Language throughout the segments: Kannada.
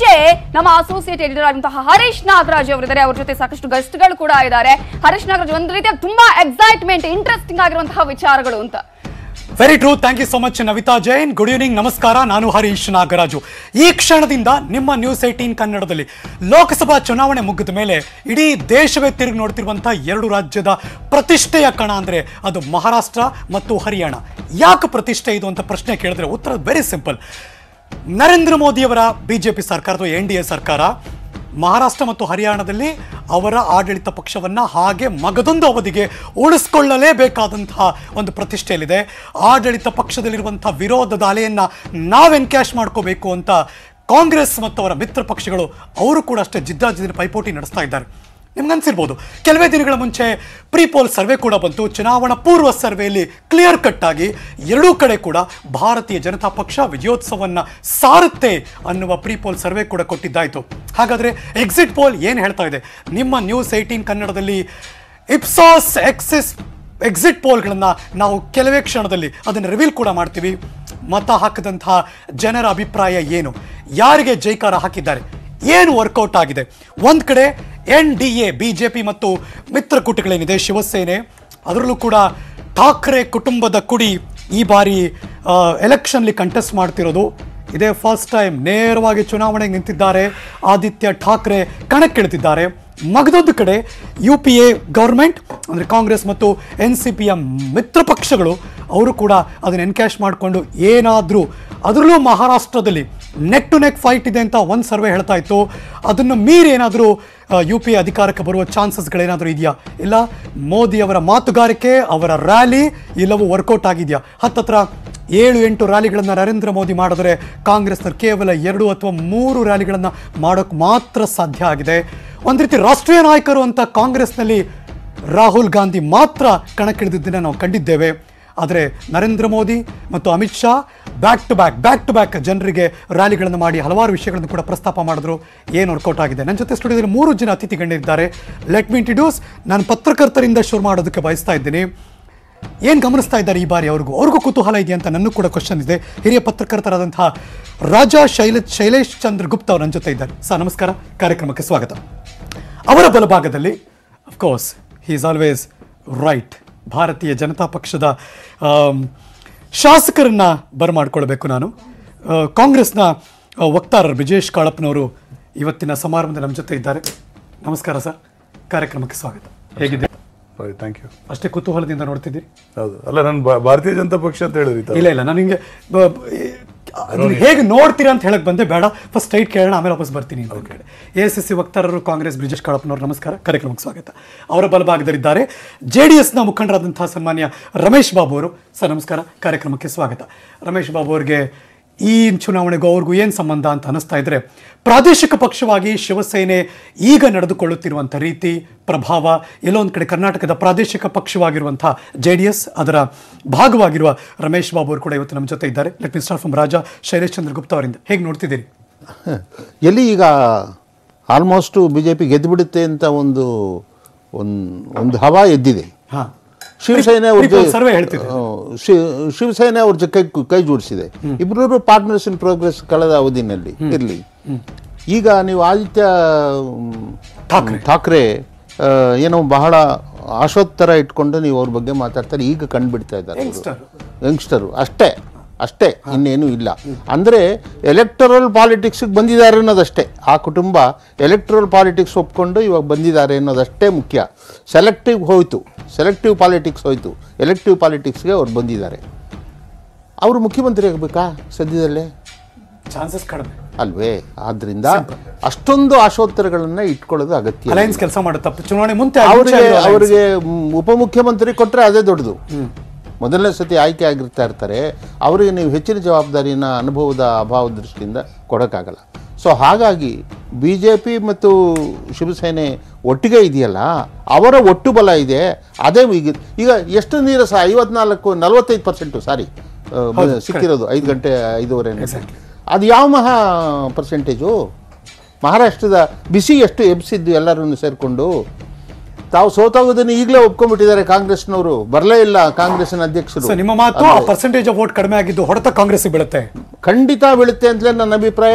ಜೆ ನಮ್ಮ ಅಸೋಸಿಯೇಟ್ ಎಡಿಟರ್ ಆಗಿರುವಂತಹ ಹರೀಶ್ ನಾಗರಾಜ್ ಅವರಿದ್ದಾರೆ ಅವ್ರ ಜೊತೆ ಸಾಕಷ್ಟು ಗಸ್ಟ್ಗಳು ಕೂಡ ಇದ್ದಾರೆ ಹರೀಶ್ ನಾಗರಾಜ್ ಒಂದು ರೀತಿಯ ತುಂಬಾ ಎಕ್ಸೈಟ್ಮೆಂಟ್ ಇಂಟ್ರೆಸ್ಟಿಂಗ್ ಆಗಿರುವಂತಹ ವಿಚಾರಗಳು ಅಂತ very true thank you so much Navita Jain good evening ನಮಸ್ಕಾರ ನಾನು ಹರೀಶ್ ನಾಗರಾಜು ಈ ಕ್ಷಣದಿಂದ ನಿಮ್ಮ ನ್ಯೂಸ್ ಏಟೀನ್ ಕನ್ನಡದಲ್ಲಿ ಲೋಕಸಭಾ ಚುನಾವಣೆ ಮುಗಿದ ಮೇಲೆ ಇಡೀ ದೇಶವೇ ತಿರುಗಿ ನೋಡ್ತಿರುವಂತಹ ಎರಡು ರಾಜ್ಯದ ಪ್ರತಿಷ್ಠೆಯ ಕಣ ಅಂದರೆ ಅದು ಮಹಾರಾಷ್ಟ್ರ ಮತ್ತು ಹರಿಯಾಣ ಯಾಕೆ ಪ್ರತಿಷ್ಠೆ ಇದು ಅಂತ ಪ್ರಶ್ನೆ ಕೇಳಿದ್ರೆ ಉತ್ತರ ವೆರಿ ಸಿಂಪಲ್ ನರೇಂದ್ರ ಮೋದಿಯವರ ಬಿಜೆಪಿ ಸರ್ಕಾರ ಅಥವಾ ಎನ್ ಡಿ ಎ ಸರ್ಕಾರ ಮಹಾರಾಷ್ಟ್ರ ಮತ್ತು ಹರಿಯಾಣದಲ್ಲಿ ಅವರ ಆಡಳಿತ ಪಕ್ಷವನ್ನು ಹಾಗೆ ಮಗದೊಂದು ಅವಧಿಗೆ ಉಳಿಸ್ಕೊಳ್ಳಲೇಬೇಕಾದಂತಹ ಒಂದು ಪ್ರತಿಷ್ಠೆಯಲ್ಲಿದೆ ಆಡಳಿತ ಪಕ್ಷದಲ್ಲಿರುವಂಥ ವಿರೋಧದ ಅಲೆಯನ್ನ ನಾವೆನ್ಕ್ಯಾಶ್ ಮಾಡ್ಕೋಬೇಕು ಅಂತ ಕಾಂಗ್ರೆಸ್ ಮತ್ತು ಅವರ ಮಿತ್ರ ಪಕ್ಷಗಳು ಅವರು ಕೂಡ ಅಷ್ಟೇ ಜಿದ್ದಾಜಿದ್ದಿನ ಪೈಪೋಟಿ ನಡೆಸ್ತಾ ಇದ್ದಾರೆ ನಿಮ್ಗನ್ಸಿರ್ಬೋದು ಕೆಲವೇ ದಿನಗಳ ಮುಂಚೆ ಪ್ರೀ ಪೋಲ್ ಸರ್ವೆ ಕೂಡ ಬಂತು ಚುನಾವಣಾ ಪೂರ್ವ ಸರ್ವೆಯಲ್ಲಿ ಕ್ಲಿಯರ್ ಕಟ್ ಆಗಿ ಎರಡೂ ಕಡೆ ಕೂಡ ಭಾರತೀಯ ಜನತಾ ಪಕ್ಷ ವಿಜಯೋತ್ಸವವನ್ನು ಸಾರುತ್ತೆ ಅನ್ನುವ ಪ್ರೀ ಪೋಲ್ ಸರ್ವೆ ಕೂಡ ಕೊಟ್ಟಿದ್ದಾಯಿತು ಹಾಗಾದರೆ ಎಕ್ಸಿಟ್ ಪೋಲ್ ಏನು ಹೇಳ್ತಾ ಇದೆ ನಿಮ್ಮ ನ್ಯೂಸ್ ಏಯ್ಟೀನ್ ಕನ್ನಡದಲ್ಲಿ ಇಪ್ಸಾಸ್ ಎಕ್ಸಿಸ್ ಎಕ್ಸಿಟ್ ಪೋಲ್ಗಳನ್ನು ನಾವು ಕೆಲವೇ ಕ್ಷಣದಲ್ಲಿ ಅದನ್ನು ರಿವೀಲ್ ಕೂಡ ಮಾಡ್ತೀವಿ ಮತ ಹಾಕಿದಂತಹ ಜನರ ಅಭಿಪ್ರಾಯ ಏನು ಯಾರಿಗೆ ಜೈಕಾರ ಹಾಕಿದ್ದಾರೆ ಏನು ವರ್ಕೌಟ್ ಆಗಿದೆ ಒಂದು ಕಡೆ N D A B J P ಮತ್ತು ಮಿತ್ರಕೂಟಗಳೇನಿದೆ ಶಿವಸೇನೆ ಅದರಲ್ಲೂ ಕೂಡ ಠಾಕ್ರೆ ಕುಟುಂಬದ ಕುಡಿ ಈ ಬಾರಿ ಎಲೆಕ್ಷನ್ಲಿ ಕಂಟೆಸ್ಟ್ ಮಾಡ್ತಿರೋದು ಇದೇ ಫಸ್ಟ್ ಟೈಮ್ ನೇರವಾಗಿ ಚುನಾವಣೆಗೆ ನಿಂತಿದ್ದಾರೆ ಆದಿತ್ಯ ಠಾಕ್ರೆ ಕಣಕ್ಕಿಳಿದಿದ್ದಾರೆ ಮಗದೊಂದು ಕಡೆ ಯು ಪಿ ಎ ಗೌರ್ಮೆಂಟ್ ಅಂದರೆ ಕಾಂಗ್ರೆಸ್ ಮತ್ತು ಎನ್ ಸಿ ಪಿಯ ಮಿತ್ರ ಪಕ್ಷಗಳು ಅವರು ಕೂಡ ಅದನ್ನು ಎನ್ಕ್ಯಾಶ್ ಮಾಡಿಕೊಂಡು ಏನಾದರೂ ಅದರಲ್ಲೂ ಮಹಾರಾಷ್ಟ್ರದಲ್ಲಿ ನೆಕ್ ಟು ನೆಕ್ ಫೈಟ್ ಇದೆ ಅಂತ ಒಂದು ಸರ್ವೆ ಹೇಳ್ತಾ ಇತ್ತು ಅದನ್ನು ಮೀರಿ ಏನಾದರೂ ಯು ಪಿ ಅಧಿಕಾರಕ್ಕೆ ಬರುವ ಚಾನ್ಸಸ್ಗಳೇನಾದರೂ ಇದೆಯಾ ಇಲ್ಲ ಮೋದಿ ಅವರ ಮಾತುಗಾರಿಕೆ ಅವರ ರ್ಯಾಲಿ ಇಲ್ಲವೂ ವರ್ಕೌಟ್ ಆಗಿದೆಯಾ ಹತ್ತತ್ರ ಏಳು ಎಂಟು ರ್ಯಾಲಿಗಳನ್ನು ನರೇಂದ್ರ ಮೋದಿ ಮಾಡಿದರೆ ಕಾಂಗ್ರೆಸ್ನ ಕೇವಲ ಎರಡು ಅಥವಾ ಮೂರು ರ್ಯಾಲಿಗಳನ್ನು ಮಾಡೋಕ್ಕೆ ಮಾತ್ರ ಸಾಧ್ಯ ಆಗಿದೆ ಒಂದು ರೀತಿ ರಾಷ್ಟ್ರೀಯ ನಾಯಕರು ಅಂತ ಕಾಂಗ್ರೆಸ್ನಲ್ಲಿ ರಾಹುಲ್ ಗಾಂಧಿ ಮಾತ್ರ ಕಣಕ್ಕಿಳಿದಿದ್ದನ್ನು ನಾವು ಕಂಡಿದ್ದೇವೆ ಆದರೆ ನರೇಂದ್ರ ಮೋದಿ ಮತ್ತು Amit Shah back to back back to back ಜನರಿಗೆ ರ್ಯಾಲಿಗಳನ್ನು ಮಾಡಿ ಹಲವಾರು ವಿಷಯಗಳನ್ನು ಕೂಡ ಪ್ರಸ್ತಾಪ ಮಾಡಿದ್ರು ಏನು ವರ್ಕೌಟ್ ಆಗಿದೆ ನನ್ನ ಜೊತೆ ಸ್ಟುಡಿಯೋದಲ್ಲಿ ಮೂರು ಜನ ಅತಿಥಿಗಳಿದ್ದಾರೆ ಲೆಟ್ ಮಿ ಇಂಟ್ರಡ್ಯೂಸ್ ನಾನು ಪತ್ರಕರ್ತರಿಂದ ಶುರು ಮಾಡೋದಕ್ಕೆ ಬಯಸ್ತಾ ಇದ್ದೀನಿ ಏನು ಗಮನಿಸ್ತಾ ಇದ್ದಾರೆ ಈ ಬಾರಿ ಅವ್ರಿಗೂ ಅವ್ರಿಗೂ ಕುತೂಹಲ ಇದೆ ಅಂತ ನನಗೂ ಕೂಡ ಕ್ವಶನ್ ಇದೆ ಹಿರಿಯ ಪತ್ರಕರ್ತರಾದಂತಹ ರಾಜಾ ಶೈಲ ಶೈಲೇಶ್ ಚಂದ್ರ ಗುಪ್ತ ಅವ್ರು ನನ್ನ ಜೊತೆ ಇದ್ದಾರೆ ಸರ್ ನಮಸ್ಕಾರ ಕಾರ್ಯಕ್ರಮಕ್ಕೆ ಸ್ವಾಗತ ಅವರ ಬಲಭಾಗದಲ್ಲಿ of course he is always right Bharatiya Janata ಪಕ್ಷದ ಶಾಸಕರನ್ನ ಬರಮಾಡ್ಕೊಳ್ಬೇಕು ನಾನು ಕಾಂಗ್ರೆಸ್ನ ವಕ್ತಾರರು ಬ್ರಿಜೇಶ್ ಕಾಳಪ್ಪನವರು ಇವತ್ತಿನ ಸಮಾರಂಭದಲ್ಲಿ ನಮ್ಮ ಜೊತೆ ಇದ್ದಾರೆ ನಮಸ್ಕಾರ ಸರ್ ಕಾರ್ಯಕ್ರಮಕ್ಕೆ ಸ್ವಾಗತ ಹೇಗಿದೆ ಥ್ಯಾಂಕ್ ಯು ಅಷ್ಟೇ ಕುತೂಹಲದಿಂದ ನೋಡ್ತಿದ್ದೀರಿ ಹೌದು ಅಲ್ಲ ನಾನು ಭಾರತೀಯ ಜನತಾ ಪಕ್ಷ ಅಂತ ಹೇಳಿದ್ರಿ ಇಲ್ಲ ಇಲ್ಲ ನಾನು ಹಿಂಗೆ ಹೇಗೆ ನೋಡ್ತೀರಾ ಅಂತ ಹೇಳಕ್ ಬಂದೆ ಬೇಡ ಫಸ್ಟ್ ಸ್ಟ್ರೈಟ್ ಕೇಳೋಣ ಆಮೇಲೆ ವಾಪಸ್ ಬರ್ತೀನಿ ಎ ಎಸ್ ಎಸ್ ಸಿ ವಕ್ತಾರರು ಕಾಂಗ್ರೆಸ್ ಬ್ರಿಜೇಶ್ ಕಳಪ್ಪನವರು ನಮಸ್ಕಾರ ಕಾರ್ಯಕ್ರಮಕ್ಕೆ ಸ್ವಾಗತ ಅವರ ಬಲಭಾಗದಲ್ಲಿದ್ದಾರೆ ಜೆ ಡಿ ಎಸ್ನ ಮುಖಂಡರಾದಂತಹ ಸನ್ಮಾನ್ಯ ರಮೇಶ್ ಬಾಬು ಅವರು ಸರ್ ನಮಸ್ಕಾರ ಕಾರ್ಯಕ್ರಮಕ್ಕೆ ಸ್ವಾಗತ ರಮೇಶ್ ಬಾಬು ಅವರಿಗೆ ಈ ಚುನಾವಣೆಗೂ ಅವ್ರಿಗೂ ಏನು ಸಂಬಂಧ ಅಂತ ಅನ್ನಿಸ್ತಾ ಇದ್ರೆ ಪ್ರಾದೇಶಿಕ ಪಕ್ಷವಾಗಿ ಶಿವಸೇನೆ ಈಗ ನಡೆದುಕೊಳ್ಳುತ್ತಿರುವಂಥ ರೀತಿ ಪ್ರಭಾವ ಎಲ್ಲೋ ಒಂದು ಕಡೆ ಕರ್ನಾಟಕದ ಪ್ರಾದೇಶಿಕ ಪಕ್ಷವಾಗಿರುವಂಥ ಜೆ ಡಿ ಎಸ್ ಅದರ ಭಾಗವಾಗಿರುವ ರಮೇಶ್ ಬಾಬು ಅವರು ಕೂಡ ಇವತ್ತು ನಮ್ಮ ಜೊತೆ ಇದ್ದಾರೆ let me start from Raja Shailesh Chandra Gupta ಅವರಿಂದ ಹೇಗೆ ನೋಡ್ತಿದ್ದೀರಿ ಎಲ್ಲಿ ಈಗ ಆಲ್ಮೋಸ್ಟು ಬಿ ಜೆ ಪಿ ಗೆದ್ದು ಬಿಡುತ್ತೆ ಅಂತ ಒಂದು ಒಂದು ಹವಾ ಎದ್ದಿದೆ ಹಾಂ ಶಿವಸೇನೆ ಅವ್ರ ಶಿವಸೇನೆ ಅವ್ರ ಕೈ ಕೈ ಜೋಡಿಸಿದೆ ಇಬ್ಬರೂ ಪಾರ್ಟ್ನರ್ಸ್ ಇನ್ ಪ್ರೋಗ್ರೆಸ್ ಕಳೆದ ಅವಧಿನಲ್ಲಿ ಇರಲಿ ಈಗ ನೀವು ಆದಿತ್ಯ ಠಾಕ್ರೆ ಏನೋ ಬಹಳ ಆಶೋತ್ತರ ಇಟ್ಕೊಂಡು ನೀವು ಅವ್ರ ಬಗ್ಗೆ ಮಾತಾಡ್ತಾರೆ ಈಗ ಕಂಡುಬಿಡ್ತಾ ಇದ್ದಾರೆ ಯಂಗ್ಸ್ಟರು ಅಷ್ಟೇ ಅಷ್ಟೇ ಇನ್ನೇನು ಇಲ್ಲ ಅಂದರೆ ಎಲೆಕ್ಟ್ರಲ್ ಪಾಲಿಟಿಕ್ಸ್ಗೆ ಬಂದಿದ್ದಾರೆ ಅನ್ನೋದಷ್ಟೇ ಆ ಕುಟುಂಬ ಎಲೆಕ್ಟ್ರಲ್ ಪಾಲಿಟಿಕ್ಸ್ ಒಪ್ಕೊಂಡು ಇವಾಗ ಬಂದಿದ್ದಾರೆ ಅನ್ನೋದಷ್ಟೇ ಮುಖ್ಯ ಸೆಲೆಕ್ಟಿವ್ ಹೋಯಿತು ಸೆಲೆಕ್ಟಿವ್ ಪಾಲಿಟಿಕ್ಸ್ ಹೋಯಿತು ಎಲೆಕ್ಟಿವ್ ಪಾಲಿಟಿಕ್ಸ್ಗೆ ಅವ್ರು ಬಂದಿದ್ದಾರೆ ಅವರು ಮುಖ್ಯಮಂತ್ರಿ ಆಗಬೇಕಾ ಸದ್ಯದಲ್ಲೇ ಚಾನ್ಸಸ್ ಕಡಿಮೆ ಅಲ್ವೇ ಆದ್ರಿಂದ ಅಷ್ಟೊಂದು ಆಶೋತ್ತರಗಳನ್ನು ಇಟ್ಕೊಳ್ಳೋದು ಅಗತ್ಯ ಕೆಲಸ ಮಾಡುತ್ತೆ ಚುನಾವಣೆ ಮುಂತೆ ಅವರಿಗೆ ಅವರಿಗೆ ಉಪಮುಖ್ಯಮಂತ್ರಿ ಕೊಟ್ಟರೆ ಅದೇ ದೊಡ್ಡದು ಮೊದಲನೇ ಸತಿ ಆಯ್ಕೆ ಆಗಿರ್ತಾ ಇರ್ತಾರೆ ಅವರಿಗೆ ನೀವು ಹೆಚ್ಚಿನ ಜವಾಬ್ದಾರಿನ ಅನುಭವದ ಅಭಾವ ದೃಷ್ಟಿಯಿಂದ ಕೊಡೋಕ್ಕಾಗಲ್ಲ ಸೊ ಹಾಗಾಗಿ ಬಿ ಜೆ ಪಿ ಮತ್ತು ಶಿವಸೇನೆ ಒಟ್ಟಿಗೆ ಇದೆಯಲ್ಲ ಅವರ ಒಟ್ಟು ಬಲ ಇದೆ ಅದೇ ಈಗ ಈಗ ಎಷ್ಟು ನೀರಸ ಐವತ್ನಾಲ್ಕು ನಲ್ವತ್ತೈದು ಪರ್ಸೆಂಟು ಸಾರಿ ಸಿಕ್ಕಿರೋದು ಐದು ಗಂಟೆ ಐದೂವರೆ ಅದು ಯಾವ ಮಹಾ ಪರ್ಸೆಂಟೇಜು ಮಹಾರಾಷ್ಟ್ರದ ಬಿಸಿ ಎಷ್ಟು ಎಬ್ಸಿದ್ದು ಎಲ್ಲರೂ ಸೇರಿಕೊಂಡು ತಾವು ಸೋತೋಗೋದನ್ನು ಈಗಲೇ ಒಪ್ಕೊಂಡ್ಬಿಟ್ಟಿದ್ದಾರೆ ಕಾಂಗ್ರೆಸ್ನವರು ಬರಲೇ ಇಲ್ಲ ಕಾಂಗ್ರೆಸ್ನ ಅಧ್ಯಕ್ಷರು ನಿಮ್ಮ ಮಾತು ಪರ್ಸೆಂಟೇಜ್ ಆಫ್ ವೋಟ್ ಕಡಿಮೆ ಆಗಿದ್ದು ಹೊಡೆತ ಕಾಂಗ್ರೆಸ್ ಬೀಳುತ್ತೆ ಖಂಡಿತ ಬೀಳುತ್ತೆ ಅಂತಲೇ ನನ್ನ ಅಭಿಪ್ರಾಯ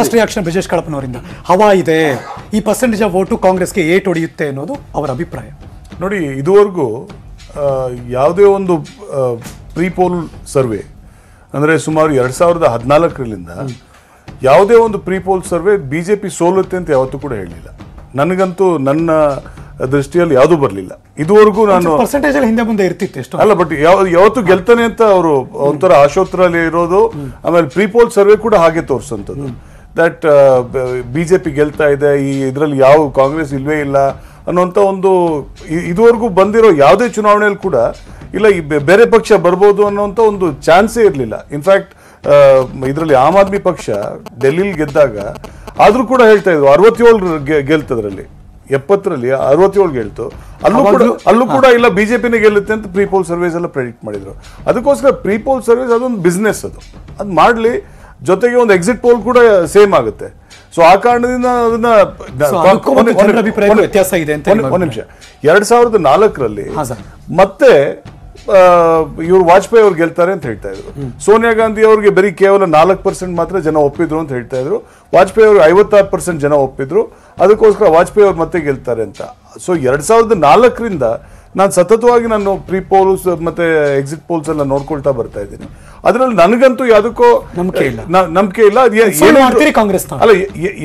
ಫಸ್ಟ್ ರಿಯಾಕ್ಷನ್ ಬ್ರಿಜೇಶ್ ಕಳಪನವರಿಂದ ಹವಾ ಇದೆ ಈ ಪರ್ಸೆಂಟೇಜ್ ಆಫ್ ವೋಟು ಕಾಂಗ್ರೆಸ್ಗೆ ಏಟ್ ಹೊಡೆಯುತ್ತೆ ಅನ್ನೋದು ಅವರ ಅಭಿಪ್ರಾಯ ನೋಡಿ ಇದುವರೆಗೂ ಯಾವುದೇ ಒಂದು ಪ್ರೀಪೋಲ್ ಸರ್ವೆ ಅಂದರೆ ಸುಮಾರು ಎರಡು ಸಾವಿರದ ಹದಿನಾಲ್ಕರಿಂದ ಯಾವುದೇ ಒಂದು prepoll survey B J P ಸೋಲುತ್ತೆ ಅಂತ ಯಾವತ್ತೂ ಕೂಡ ಹೇಳಲಿಲ್ಲ ನನಗಂತೂ ನನ್ನ ದೃಷ್ಟಿಯಲ್ಲಿ ಯಾವುದು ಬರಲಿಲ್ಲ ಇದುವರೆಗೂ ನಾನು ಹಿಂದೆ ಮುಂದೆ ಇರ್ತಿತ್ತು ಅಲ್ಲ ಬಟ್ ಯಾವತ್ತು ಗೆಲ್ತಾನೆ ಅಂತ ಅವರು ಒಂಥರ ಆಶೋತ್ತರ ಇರೋದು ಆಮೇಲೆ ಪ್ರೀಪೋಲ್ ಸರ್ವೆ ಕೂಡ ಹಾಗೆ ತೋರಿಸುವಂಥದ್ದು ದಟ್ ಬಿಜೆಪಿ ಗೆಲ್ತಾ ಇದೆ ಈ ಇದರಲ್ಲಿ ಯಾವ ಕಾಂಗ್ರೆಸ್ ಇಲ್ವೇ ಇಲ್ಲ ಅನ್ನೋಂಥ ಒಂದು ಇದುವರೆಗೂ ಬಂದಿರೋ ಯಾವುದೇ ಚುನಾವಣೆಯಲ್ಲಿ ಕೂಡ ಇಲ್ಲ ಈ ಬೇರೆ ಪಕ್ಷ ಬರ್ಬೋದು ಅನ್ನೋಂಥ ಒಂದು ಚಾನ್ಸೇ ಇರಲಿಲ್ಲ ಇನ್ಫ್ಯಾಕ್ಟ್ ಇದರಲ್ಲಿ ಆಮ್ ಆದ್ಮಿ ಪಕ್ಷ ಡೆಲ್ಲಿಲಿ ಗೆದ್ದಾಗ ಆದರೂ ಕೂಡ ಹೇಳ್ತಾ ಇದ್ರು ಅರವತ್ತೇಳು ಗೆಲ್ತದ್ರಲ್ಲಿ ಎಪ್ಪತ್ತರಲ್ಲಿ ಅರವತ್ತೇಳು ಗೆಲ್ತು ಅಲ್ಲೂ ಕೂಡ ಅಲ್ಲೂ ಕೂಡ ಇಲ್ಲ ಬಿಜೆಪಿನೇ ಗೆಲ್ಲುತ್ತೆ ಅಂತ ಪ್ರೀಪೋಲ್ ಸರ್ವೇಸ್ ಎಲ್ಲ ಪ್ರೆಡಿಕ್ಟ್ ಮಾಡಿದ್ರು ಅದಕ್ಕೋಸ್ಕರ ಪ್ರೀಪೋಲ್ ಸರ್ವಿಸ್ ಅದೊಂದು ಬಿಸ್ನೆಸ್ ಅದು ಅದು ಮಾಡಲಿ ಜೊತೆಗೆ ಒಂದು ಎಕ್ಸಿಟ್ ಪೋಲ್ ಕೂಡ ಸೇಮ್ ಆಗುತ್ತೆ ಸೊ ಆ ಕಾರಣದಿಂದ ಅದನ್ನ ಒಂದು ನಿಮಿಷ ಎರಡ್ ಸಾವಿರದ ನಾಲ್ಕರಲ್ಲಿ ಮತ್ತೆ ಇವರು ವಾಜಪೇಯಿ ಅವ್ರು ಗೆಲ್ತಾರೆ ಅಂತ ಹೇಳ್ತಾ ಇದ್ರು ಸೋನಿಯಾ ಗಾಂಧಿ ಅವರಿಗೆ ಬರೀ ಕೇವಲ ನಾಲ್ಕು ಪರ್ಸೆಂಟ್ ಮಾತ್ರ ಜನ ಒಪ್ಪಿದ್ರು ಅಂತ ಹೇಳ್ತಾ ಇದ್ರು ವಾಜಪೇಯಿ ಅವರು ಐವತ್ತಾರು ಪರ್ಸೆಂಟ್ ಜನ ಒಪ್ಪಿದ್ರು ಅದಕ್ಕೋಸ್ಕರ ವಾಜಪೇಯಿ ಅವ್ರು ಮತ್ತೆ ಗೆಲ್ತಾರೆ ಅಂತ ಸೊ ಎರಡ್ ಸಾವಿರದ ನಾಲ್ಕರಿಂದ ನಾನು ಸತತವಾಗಿ ನಾನು ಪ್ರೀ ಪೋಲ್ಸ್ ಮತ್ತೆ ಎಕ್ಸಿಟ್ ಪೋಲ್ಸ್ ಎಲ್ಲ ನೋಡ್ಕೊಳ್ತಾ ಬರ್ತಾ ಇದ್ದೀನಿ ಅದರಲ್ಲಿ ನನಗಂತೂ ಯಾವುದಕ್ಕೂ ನಂಬಿಕೆ ಇಲ್ಲ ನಂಬಿಕೆ ಇಲ್ಲ ಕಾಂಗ್ರೆಸ್ ಅಲ್ಲ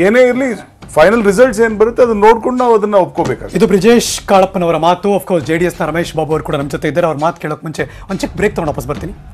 ಏನೇ ಇರಲಿ ಫೈನಲ್ ರಿಸಲ್ಟ್ಸ್ ಏನ್ ಬರುತ್ತೆ ಅದನ್ನ ನೋಡ್ಕೊಂಡು ನಾವು ಅದನ್ನ ಒಪ್ಕೋಬೇಕು ಇದು ಬ್ರಿಜೇಶ್ ಕಾಳಪ್ಪನವರ ಮಾತು ಅಫ್ಕೋರ್ಸ್ ಜೆ ಡಿ ನ ರಮೇಶ್ ಬಾಬು ಅವರು ಕೂಡ ನಮ್ಮ ಜೊತೆ ಇದ್ದಾರೆ ಅವ್ರ ಮಾತು ಕೇಳೋಕೆ ಮುಂಚೆ ಒಂದು ಚಿಕ್ಕ ಬ್ರೇಕ್ ತಗೊಂಡು ವಾಪಸ್ ಬರ್ತೀನಿ